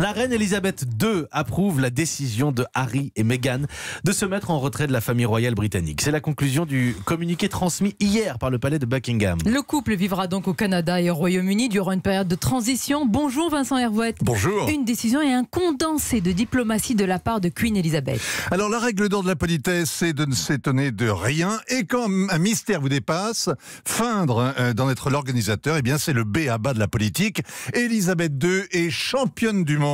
La reine Elisabeth II approuve la décision de Harry et Meghan de se mettre en retrait de la famille royale britannique. C'est la conclusion du communiqué transmis hier par le palais de Buckingham. Le couple vivra donc au Canada et au Royaume-Uni durant une période de transition. Bonjour Vincent Hervouette. Bonjour. Une décision et un condensé de diplomatie de la part de Queen Elizabeth. Alors la règle d'or de la politesse, c'est de ne s'étonner de rien. Et quand un mystère vous dépasse, feindre euh, d'en être l'organisateur, eh bien c'est le B à bas de la politique. Elisabeth II est championne du monde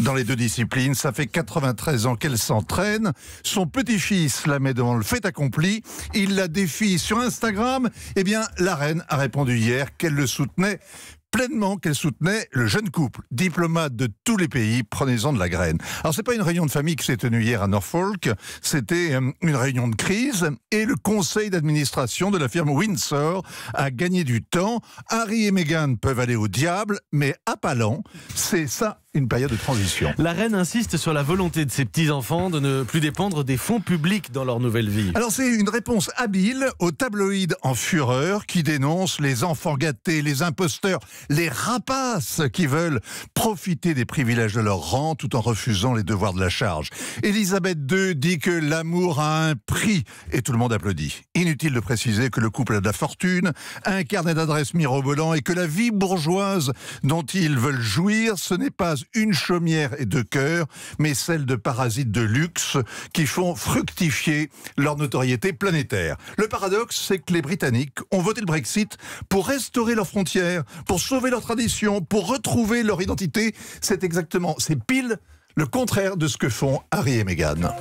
dans les deux disciplines. Ça fait 93 ans qu'elle s'entraîne. Son petit-fils la met devant le fait accompli. Il la défie sur Instagram. Eh bien, la reine a répondu hier qu'elle le soutenait pleinement qu'elle soutenait le jeune couple, diplomate de tous les pays, prenez-en de la graine. Alors c'est pas une réunion de famille qui s'est tenue hier à Norfolk, c'était euh, une réunion de crise et le conseil d'administration de la firme Windsor a gagné du temps. Harry et Meghan peuvent aller au diable, mais à Palan, c'est ça une période de transition. La reine insiste sur la volonté de ses petits-enfants de ne plus dépendre des fonds publics dans leur nouvelle vie. Alors c'est une réponse habile aux tabloïds en fureur qui dénoncent les enfants gâtés, les imposteurs, les rapaces qui veulent profiter des privilèges de leur rang tout en refusant les devoirs de la charge. Elisabeth II dit que l'amour a un prix et tout le monde applaudit. Inutile de préciser que le couple a de la fortune, un carnet d'adresses mirobolant et que la vie bourgeoise dont ils veulent jouir, ce n'est pas une chaumière et deux cœurs, mais celle de parasites de luxe qui font fructifier leur notoriété planétaire. Le paradoxe, c'est que les Britanniques ont voté le Brexit pour restaurer leurs frontières, pour sauver leurs traditions, pour retrouver leur identité. C'est exactement, c'est pile le contraire de ce que font Harry et Meghan.